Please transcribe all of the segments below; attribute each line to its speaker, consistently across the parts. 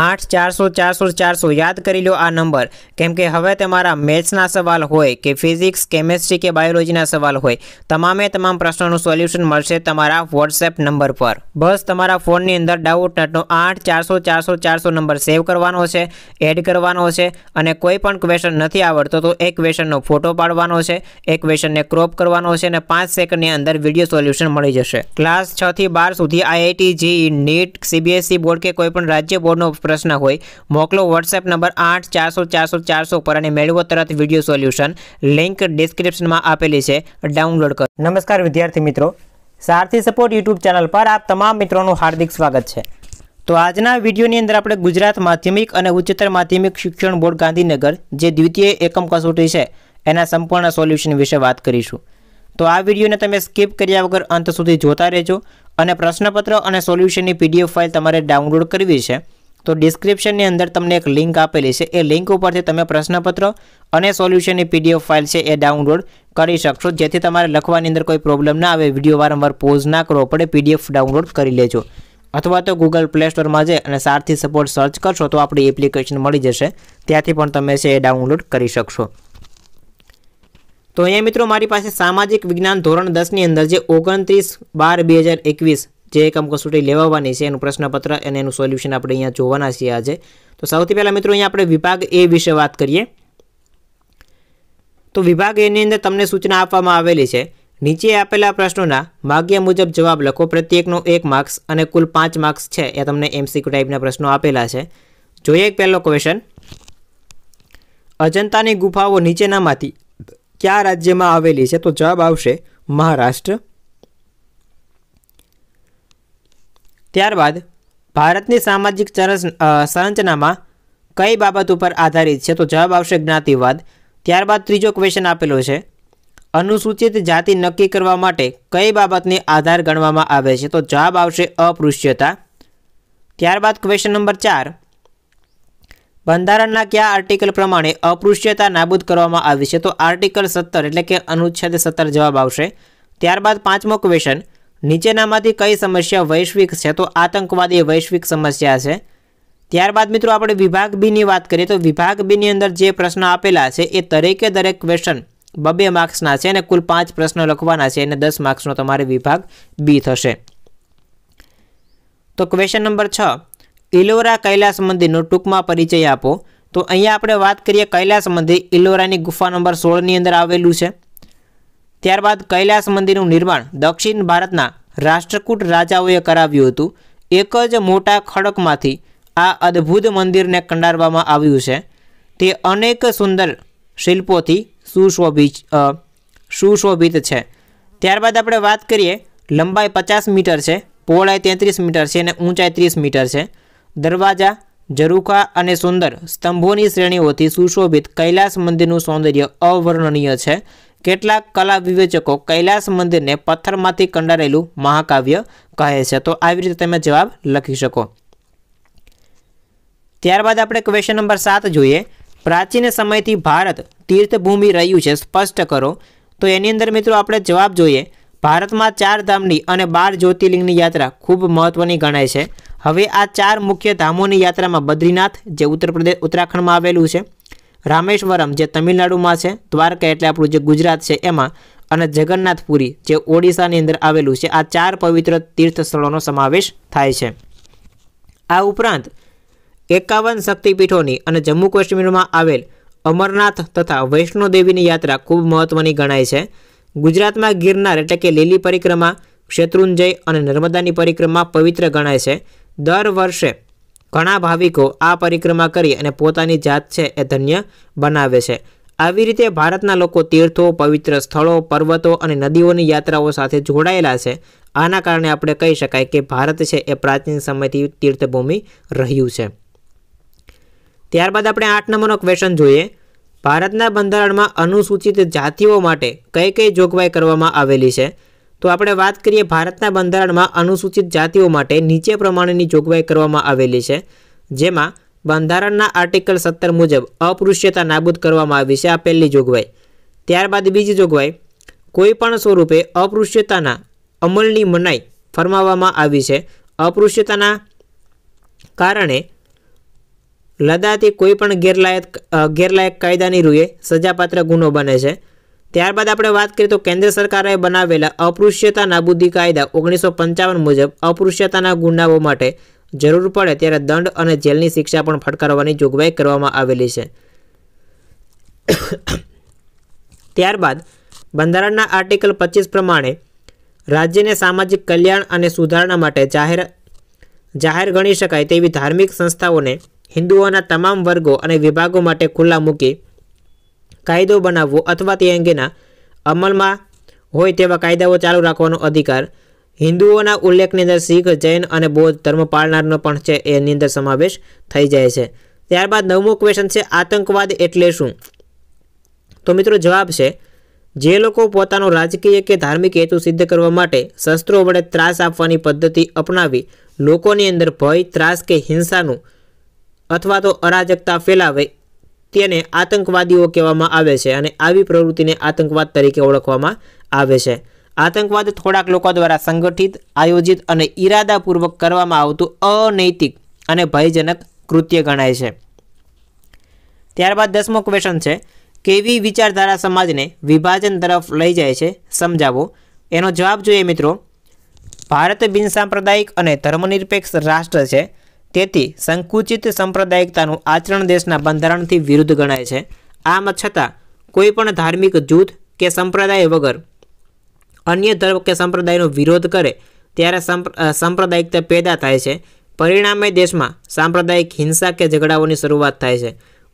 Speaker 1: આઠ ચારસો ચારસો ચારસો યાદ કરી લો આ નંબર કેમ કે હવે તમારા મેથ્સના સવાલ હોય કે ફિઝિક્સ કેમેસ્ટ્રી કે બાયોલોજીના સવાલ હોય તમામે તમામ પ્રશ્નોનું સોલ્યુશન મળશે તમારા વોટ્સએપ નંબર પર બસ તમારા ફોનની અંદર ડાઉટ નટનો આઠ ચારસો ચારસો ચારસો નંબર સેવ કરવાનો છે એડ કરવાનો છે અને કોઈ પણ ક્વેશ્ચન નથી આવડતો તો એ ક્વેશ્ચનનો ફોટો પાડવાનો છે એ ક્વેશ્ચનને ક્રોપ કરવાનો છે અને પાંચ સેકન્ડની અંદર વિડીયો સોલ્યુશન મળી જશે ક્લાસ છથી બાર સુધી IIT JEE NEET CBSE board કે કોઈપણ રાજ્ય બોર્ડનો પ્રશ્ન હોય મોકલો વોટ્સએપ નંબર આઠ ચારસો ચારસો ચારસો પર અને મેળવો તરત વિડીયો સોલ્યુશન લિંક ડિસ્ક્રિપ્શનમાં આપેલી છે ડાઉનલોડ કરો નમસ્કાર વિદ્યાર્થી મિત્રો સારથી સપોર્ટ યુટ્યુબ ચેનલ પર આપ તમામ મિત્રોનું હાર્દિક સ્વાગત છે તો આજના વિડીયોની અંદર આપણે ગુજરાત માધ્યમિક અને ઉચ્ચતર માધ્યમિક શિક્ષણ બોર્ડ ગાંધીનગર જે દ્વિતીય એકમ કસોટી છે એના સંપૂર્ણ સોલ્યુશન વિશે વાત કરીશું તો આ વિડીયોને તમે સ્કીપ કર્યા વગર અંત સુધી જોતા રહેજો અને પ્રશ્નપત્ર અને સોલ્યુશનની પીડીએફ ફાઇલ તમારે ડાઉનલોડ કરવી છે તો ડિસ્ક્રિપ્શનની અંદર તમને એક લિંક આપેલી છે એ લિંક ઉપરથી તમે પ્રશ્નપત્ર અને સોલ્યુશનની પીડીએફ ફાઇલ છે એ ડાઉનલોડ કરી શકશો જેથી તમારે લખવાની અંદર કોઈ પ્રોબ્લેમ ના આવે વિડીયો વારંવાર પોઝ ના કરવો પડે પીડીએફ ડાઉનલોડ કરી લેજો અથવા તો ગૂગલ પ્લે સ્ટોરમાં જઈ અને સારથી સપોર્ટ સર્ચ કરશો તો આપણી એપ્લિકેશન મળી જશે ત્યાંથી પણ તમે છે એ ડાઉનલોડ કરી શકશો તો અહીંયા મિત્રો મારી પાસે સામાજિક વિજ્ઞાન ધોરણ દસની અંદર જે ઓગણત્રીસ બાર બે હજાર એકવીસ જે એકમ કસોટી લેવાની છે એનું પ્રશ્નપત્ર અને એનું સોલ્યુશન આપણે અહીંયા જોવાના છીએ આજે તો સૌથી પહેલાં મિત્રો અહીંયા આપણે વિભાગ એ વિશે વાત કરીએ તો વિભાગ એની અંદર તમને સૂચના આપવામાં આવેલી છે નીચે આપેલા પ્રશ્નોના માગ્યા મુજબ જવાબ લખો પ્રત્યેકનો એક માર્ક્સ અને કુલ પાંચ માર્ક્સ છે એ તમને એમસીક્યુ ટાઈપના પ્રશ્નો આપેલા છે જોઈએ એક પહેલો ક્વેશ્ચન અજંતાની ગુફાઓ નીચેનામાંથી કયા રાજ્યમાં આવેલી છે તો જવાબ આવશે મહારાષ્ટ્ર ત્યારબાદ ભારતની સામાજિક સંરચનામાં કઈ બાબત ઉપર આધારિત છે તો જવાબ આવશે જ્ઞાતિવાદ ત્યારબાદ ત્રીજો ક્વેશ્ચન આપેલો છે અનુસૂચિત જાતિ નક્કી કરવા માટે કઈ બાબતને આધાર ગણવામાં આવે છે તો જવાબ આવશે અપૃષ્યતા ત્યારબાદ ક્વેશ્ચન નંબર ચાર બંધારણના કયા આર્ટિકલ પ્રમાણે અપૃષ્યતા નાબૂદ કરવામાં આવી છે તો આર્ટિકલ સત્તર એટલે કે અનુચ્છેદ સત્તર જવાબ આવશે ત્યારબાદ પાંચમો ક્વેશ્ચન નીચેનામાંથી કઈ સમસ્યા વૈશ્વિક છે તો આતંકવાદ એ વૈશ્વિક સમસ્યા છે ત્યારબાદ મિત્રો આપણે વિભાગ બીની વાત કરીએ તો વિભાગ બીની અંદર જે પ્રશ્ન આપેલા છે એ દરેકે દરેક ક્વેશ્ચન બબે માર્ક્સના છે અને કુલ પાંચ પ્રશ્નો લખવાના છે અને દસ માર્ક્સનો તમારે વિભાગ બી થશે તો ક્વેશ્ચન નંબર છ ઇલોરા કૈલાસ મંદિરનો ટૂંકમાં પરિચય આપો તો અહીંયા આપણે વાત કરીએ કૈલાસ મંદિર ઇલોરાની ગુફા નંબર સોળની અંદર આવેલું છે ત્યારબાદ કૈલાસ મંદિરનું નિર્માણ દક્ષિણ ભારતના રાષ્ટ્રકૂટ રાજાઓએ કરાવ્યું હતું એક જ મોટા ખડકમાંથી આ અદ્ભુત મંદિરને કંડારવામાં આવ્યું છે તે અનેક સુંદર શિલ્પોથી સુશોભિત સુશોભિત છે ત્યારબાદ આપણે વાત કરીએ લંબાઈ પચાસ મીટર છે પહોળાઈ તેત્રીસ મીટર છે અને ઊંચાઈ ત્રીસ મીટર છે દરવાજા ઝરૂખા અને સુંદર સ્તંભોની શ્રેણીઓથી સુશોભિત કૈલાસ મંદિરનું સૌંદર્ય અવર્ણનીય છે કેટલાક કલા વિવેચકો કૈલાસ મંદિરને પથ્થરમાંથી કંડારેલું મહાકાવ્ય કહે છે તો આવી રીતે તમે જવાબ લખી શકો ત્યારબાદ આપણે ક્વેશ્ચન નંબર સાત જોઈએ પ્રાચીન સમયથી ભારત તીર્થભૂમિ રહ્યું છે સ્પષ્ટ કરો તો એની અંદર મિત્રો આપણે જવાબ જોઈએ ભારતમાં ચાર ધામની અને બાર જ્યોતિર્લિંગની યાત્રા ખૂબ મહત્ત્વની ગણાય છે હવે આ ચાર મુખ્ય ધામોની યાત્રામાં બદ્રીનાથ જે ઉત્તર પ્રદેશ ઉત્તરાખંડમાં આવેલું છે રામેશ્વરમ જે તમિલનાડુમાં છે દ્વારકા એટલે આપણું જે ગુજરાત છે એમાં અને જગન્નાથપુરી જે ઓડિશાની અંદર આવેલું છે આ ચાર પવિત્ર તીર્થ સ્થળોનો સમાવેશ થાય છે આ ઉપરાંત એકાવન શક્તિપીઠોની અને જમ્મુ કાશ્મીરમાં આવેલ અમરનાથ તથા વૈષ્ણોદેવીની યાત્રા ખૂબ મહત્ત્વની ગણાય છે ગુજરાતમાં ગિરનાર એટલે કે લીલી પરિક્રમા શેત્રુંજય અને નર્મદાની પરિક્રમા પવિત્ર ગણાય છે દર વર્ષે ઘણા ભાવિકો આ પરિક્રમા કરી અને પોતાની જાત છે એ ધન્ય બનાવે છે આવી રીતે ભારતના લોકો તીર્થો પવિત્ર સ્થળો પર્વતો અને નદીઓની યાત્રાઓ સાથે જોડાયેલા છે આના કારણે આપણે કહી શકાય કે ભારત છે એ પ્રાચીન સમયથી તીર્થભૂમિ રહ્યું છે ત્યારબાદ આપણે આઠ નંબરનો ક્વેશ્ચન જોઈએ ભારતના બંધારણમાં અનુસૂચિત જાતિઓ માટે કઈ કઈ જોગવાઈ કરવામાં આવેલી છે તો આપણે વાત કરીએ ભારતના બંધારણમાં અનુસૂચિત જાતિઓ માટે નીચે પ્રમાણેની જોગવાઈ કરવામાં આવેલી છે જેમાં બંધારણના આર્ટિકલ સત્તર મુજબ અપૃષ્યતા નાબૂદ કરવામાં આવી છે આ પહેલી જોગવાઈ ત્યારબાદ બીજી જોગવાઈ કોઈપણ સ્વરૂપે અપૃષ્યતાના અમલની મનાઈ ફરમાવવામાં આવી છે અપૃષ્યતાના કારણે લદાતી કોઈપણ ગેરલાયક ગેરલાયક કાયદાની રૂએ સજાપાત્ર ગુનો બને છે ત્યારબાદ આપણે વાત કરીએ તો કેન્દ્ર સરકારે બનાવેલા અપૃશ્યતા નાબૂદી કાયદા ઓગણીસો પંચાવન મુજબ અપૃશ્યતાના ગુનાઓ માટે જરૂર પડે ત્યારે દંડ અને જેલની શિક્ષા પણ ફટકારવાની જોગવાઈ કરવામાં આવેલી છે ત્યારબાદ બંધારણના આર્ટિકલ પચીસ પ્રમાણે રાજ્યને સામાજિક કલ્યાણ અને સુધારણા માટે જાહેર જાહેર ગણી શકાય તેવી ધાર્મિક સંસ્થાઓને હિન્દુઓના તમામ વર્ગો અને વિભાગો માટે ખુલ્લા મૂકી કાયદો બનાવવો અથવા તે અંગેના અમલમાં હોય તેવા કાયદાઓ ચાલુ રાખવાનો અધિકાર હિન્દુઓના ઉલ્લેખની અંદર શીખ જૈન અને બૌદ્ધ ધર્મ પાળનારનો પણ છે એની અંદર સમાવેશ થઈ જાય છે ત્યારબાદ નવમો ક્વેશ્ચન છે આતંકવાદ એટલે શું તો મિત્રો જવાબ છે જે લોકો પોતાનો રાજકીય કે ધાર્મિક હેતુ સિદ્ધ કરવા માટે શસ્ત્રો વડે ત્રાસ આપવાની પદ્ધતિ અપનાવી લોકોની અંદર ભય ત્રાસ કે હિંસાનું અથવા તો અરાજકતા ફેલાવે તેને આતંકવાદીઓ કહેવામાં આવે છે અને આવી પ્રવૃત્તિને આતંકવાદ તરીકે ઓળખવામાં આવે છે આતંકવાદ થોડાક લોકો દ્વારા સંગઠિત આયોજિત અને ઈરાદાપૂર્વક કરવામાં આવતું અનૈતિક અને ભયજનક કૃત્ય ગણાય છે ત્યારબાદ દસમો ક્વેશ્ચન છે કેવી વિચારધારા સમાજને વિભાજન તરફ લઈ જાય છે સમજાવો એનો જવાબ જોઈએ મિત્રો ભારત બિનસાંપ્રદાયિક અને ધર્મનિરપેક્ષ રાષ્ટ્ર છે તેથી સંકુચિત સાંપ્રદાયિકતાનું આચરણ દેશના બંધારણથી વિરુદ્ધ ગણાય છે આમ છતાં કોઈપણ ધાર્મિક જૂથ કે સંપ્રદાય વગર અન્ય ધર્મ કે સંપ્રદાયનો વિરોધ કરે ત્યારે સાંપ્રદાયિકતા પેદા થાય છે પરિણામે દેશમાં સાંપ્રદાયિક હિંસા કે ઝઘડાઓની શરૂઆત થાય છે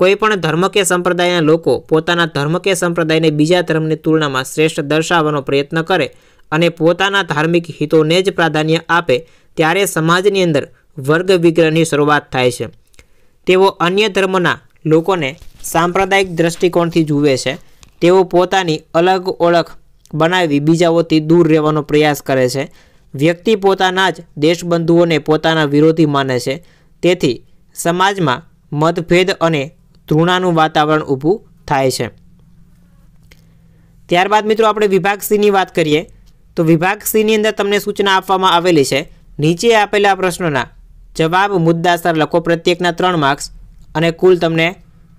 Speaker 1: કોઈપણ ધર્મ કે સંપ્રદાયના લોકો પોતાના ધર્મ કે સંપ્રદાયને બીજા ધર્મની તુલનામાં શ્રેષ્ઠ દર્શાવવાનો પ્રયત્ન કરે અને પોતાના ધાર્મિક હિતોને જ પ્રાધાન્ય આપે ત્યારે સમાજની અંદર વર્ગ વિગ્રહની શરૂઆત થાય છે તેઓ અન્ય ધર્મના લોકોને સાંપ્રદાયિક દ્રષ્ટિકોણથી જુએ છે તેઓ પોતાની અલગ ઓળખ બનાવી બીજાઓથી દૂર રહેવાનો પ્રયાસ કરે છે વ્યક્તિ પોતાના જ દેશબંધુઓને પોતાના વિરોધી માને છે તેથી સમાજમાં મતભેદ અને ધૃણાનું વાતાવરણ ઊભું થાય છે ત્યારબાદ મિત્રો આપણે વિભાગ સીની વાત કરીએ તો વિભાગ સીની અંદર તમને સૂચના આપવામાં આવેલી છે નીચે આપેલા પ્રશ્નોના જવાબ મુદ્દાસર લખો પ્રત્યેકના ત્રણ માર્ક્સ અને કુલ તમને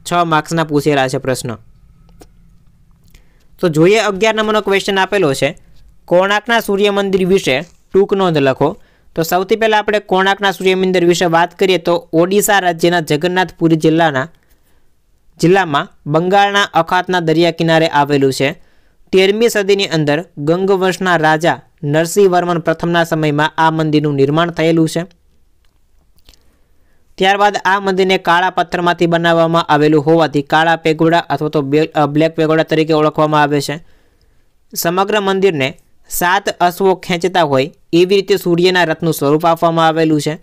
Speaker 1: છ માર્ક્સના પૂછેલા છે પ્રશ્ન તો જોઈએ અગિયાર નંબરનો ક્વેશ્ચન આપેલો છે કોણાર્કના સૂર્ય મંદિર વિશે ટૂંક નોંધ લખો તો સૌથી પહેલાં આપણે કોણાર્કના સૂર્ય મંદિર વિશે વાત કરીએ તો ઓડિશા રાજ્યના જગન્નાથપુરી જિલ્લાના જિલ્લામાં બંગાળના અખાતના દરિયા કિનારે આવેલું છે તેરમી સદીની અંદર ગંગવંશના રાજા નરસિંહવર્મન પ્રથમના સમયમાં આ મંદિરનું નિર્માણ થયેલું છે ત્યારબાદ આ મંદિરને કાળા પથ્થરમાંથી બનાવવામાં આવેલું હોવાથી કાળા પેગોડા અથવા તો બ્લેક પેગોડા તરીકે ઓળખવામાં આવે છે સમગ્ર મંદિરને સાત અશ્વો ખેંચતા હોય એવી રીતે સૂર્યના રથનું સ્વરૂપ આપવામાં આવેલું છે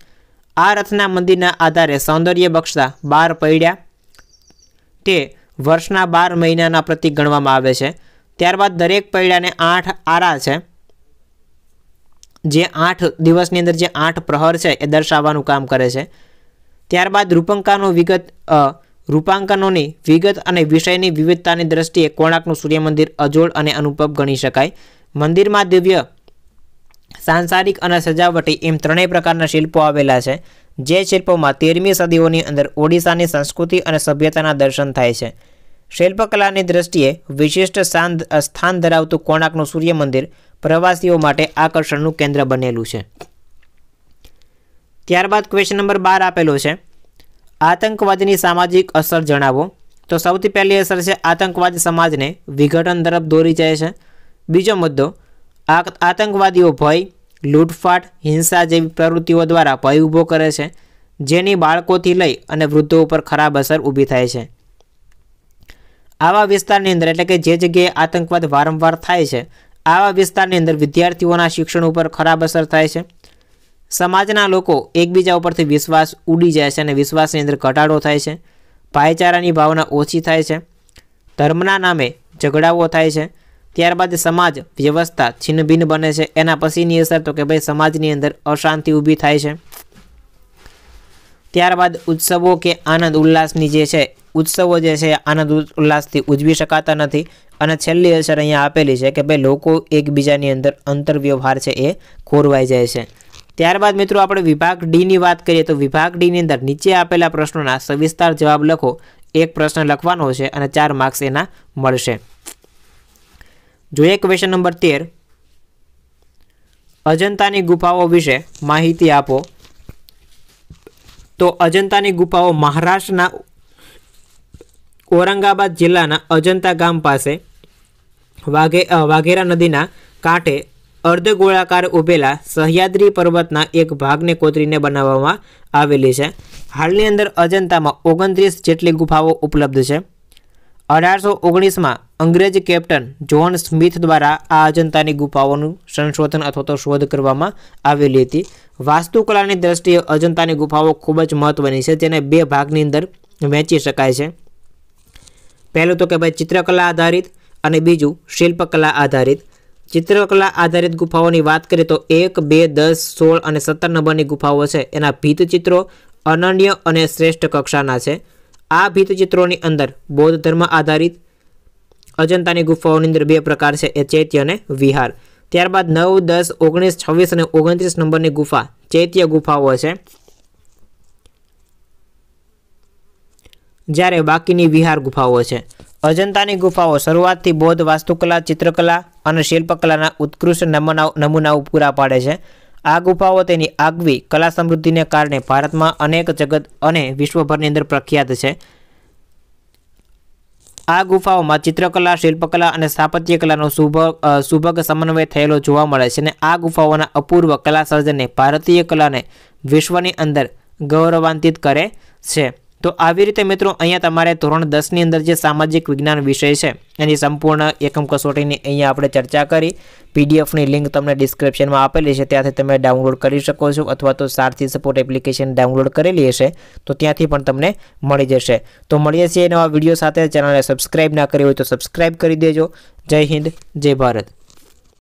Speaker 1: આ રથના મંદિરના આધારે સૌંદર્ય બક્ષતા બાર પૈડ્યા તે વર્ષના બાર મહિનાના પ્રતિક ગણવામાં આવે છે ત્યારબાદ દરેક પૈડાને આઠ આરા છે જે આઠ દિવસની અંદર જે આઠ પ્રહર છે એ દર્શાવવાનું કામ કરે છે ત્યારબાદ રૂપંકાનો વિગત રૂપાંકનોની વિગત અને વિષયની વિવિધતાની દ્રષ્ટિએ કોણાર્કનું સૂર્યમંદિર મંદિર અજોડ અને અનુપમ ગણી શકાય મંદિરમાં દિવ્ય સાંસારિક અને સજાવટી એમ ત્રણેય પ્રકારના શિલ્પો આવેલા છે જે શિલ્પોમાં તેરમી સદીઓની અંદર ઓડિશાની સંસ્કૃતિ અને સભ્યતાના દર્શન થાય છે શિલ્પકલાની દ્રષ્ટિએ વિશિષ્ટ સ્થાન ધરાવતું કોણાર્કનું સૂર્યમંદિર પ્રવાસીઓ માટે આકર્ષણનું કેન્દ્ર બનેલું છે ત્યારબાદ ક્વેશ્ચન નંબર બાર આપેલો છે આતંકવાદની સામાજિક અસર જણાવો તો સૌથી પહેલી અસર છે આતંકવાદ સમાજને વિઘટન તરફ દોરી જાય છે બીજો મુદ્દો આતંકવાદીઓ ભય લૂંટફાટ હિંસા જેવી પ્રવૃત્તિઓ દ્વારા ભય ઊભો કરે છે જેની બાળકોથી લઈ અને વૃદ્ધો ઉપર ખરાબ અસર ઊભી થાય છે આવા વિસ્તારની અંદર એટલે કે જે જગ્યાએ આતંકવાદ વારંવાર થાય છે આવા વિસ્તારની અંદર વિદ્યાર્થીઓના શિક્ષણ ઉપર ખરાબ અસર થાય છે સમાજના લોકો એકબીજા ઉપરથી વિશ્વાસ ઉડી જાય છે અને વિશ્વાસની અંદર ઘટાડો થાય છે ભાઈચારાની ભાવના ઓછી થાય છે ધર્મના નામે ઝઘડાઓ થાય છે ત્યારબાદ સમાજ વ્યવસ્થા છિન્નભિન્ન બને છે એના પછીની અસર તો કે ભાઈ સમાજની અંદર અશાંતિ ઊભી થાય છે ત્યારબાદ ઉત્સવો કે આનંદ ઉલ્લાસની જે છે ઉત્સવો જે છે આનંદ ઉલ્લાસથી ઉજવી શકાતા નથી અને છેલ્લી અસર અહીંયા આપેલી છે કે ભાઈ લોકો એકબીજાની અંદર અંતરવ્યવહાર છે એ ખોરવાઈ જાય છે ત્યારબાદ મિત્રો આપણે વિભાગ ડીની વાત કરીએ તો વિભાગ ડીની અંદર નીચે આપેલા પ્રશ્નોના સવિસ્તાર જવાબ લખો એક પ્રશ્ન લખવાનો છે અને ચાર માર્ક્સ એના મળશે જોઈએ ક્વેશ્ચન નંબર તેર અજંતાની ગુફાઓ વિશે માહિતી આપો તો અજંતાની ગુફાઓ મહારાષ્ટ્રના ઔરંગાબાદ જિલ્લાના અજંતા ગામ પાસે વાઘે વાઘેરા નદીના કાંઠે અર્ધગોળાકાર ઉભેલા સહ્યાદ્રી પર્વતના એક ભાગને કોતરીને બનાવવામાં આવેલી છે હાલની અંદર અજંતામાં ઓગણત્રીસ જેટલી ગુફાઓ ઉપલબ્ધ છે અઢારસો ઓગણીસમાં અંગ્રેજ કેપ્ટન જ્હોન સ્મિથ દ્વારા આ અજંતાની ગુફાઓનું સંશોધન અથવા તો શોધ કરવામાં આવેલી હતી વાસ્તુકલાની દ્રષ્ટિએ અજંતાની ગુફાઓ ખૂબ જ મહત્ત્વની છે જેને બે ભાગની અંદર વહેંચી શકાય છે પહેલું તો કે ભાઈ ચિત્રકલા આધારિત અને બીજું શિલ્પકલા આધારિત ચિત્રકલા આધારિત ગુફાઓની વાત કરીએ તો એક બે દસ સોળ અને સત્તર નંબરની ગુફાઓ છે એના ભીતચિત્રો અનન્ય અને શ્રેષ્ઠ કક્ષાના છે આ ભીતચિત્રોની અંદર બૌદ્ધ ધર્મ આધારિત અજંતાની ગુફાઓની અંદર બે પ્રકાર છે એ ચૈત્ય અને વિહાર ત્યારબાદ નવ દસ ઓગણીસ છવ્વીસ અને ઓગણત્રીસ નંબરની ગુફા ચૈત્ય ગુફાઓ છે જ્યારે બાકીની વિહાર ગુફાઓ છે અજંતાની ગુફાઓ શરૂઆતથી બૌદ્ધ વાસ્તુકલા ચિત્રકલા અને શિલ્પકલાના ઉત્કૃષ્ટ નમૂનાઓ નમૂનાઓ પૂરા પાડે છે આ ગુફાઓ તેની આગવી કલા સમૃદ્ધિને કારણે ભારતમાં અનેક જગત અને વિશ્વભરની અંદર પ્રખ્યાત છે આ ગુફાઓમાં ચિત્રકલા શિલ્પકલા અને સ્થાપત્યકલાનો શુભ સુભગ સમન્વય થયેલો જોવા મળે છે અને આ ગુફાઓના અપૂર્વ કલા સર્જને ભારતીય કલાને વિશ્વની અંદર ગૌરવાંતિત કરે છે તો આવી રીતે મિત્રો અહીંયા તમારે ધોરણ દસની અંદર જે સામાજિક વિજ્ઞાન વિષય છે એની સંપૂર્ણ એકમ કસોટીની અહીંયા આપણે ચર્ચા કરી પીડીએફની લિંક તમને ડિસ્ક્રિપ્શનમાં આપેલી છે ત્યાંથી તમે ડાઉનલોડ કરી શકો છો અથવા તો સારથી સપોર્ટ એપ્લિકેશન ડાઉનલોડ કરેલી હશે તો ત્યાંથી પણ તમને મળી જશે તો મળીએ છીએ નવા વિડીયો સાથે ચેનલને સબસ્ક્રાઈબ ના કરી હોય તો સબસ્ક્રાઈબ કરી દેજો જય હિન્દ જય ભારત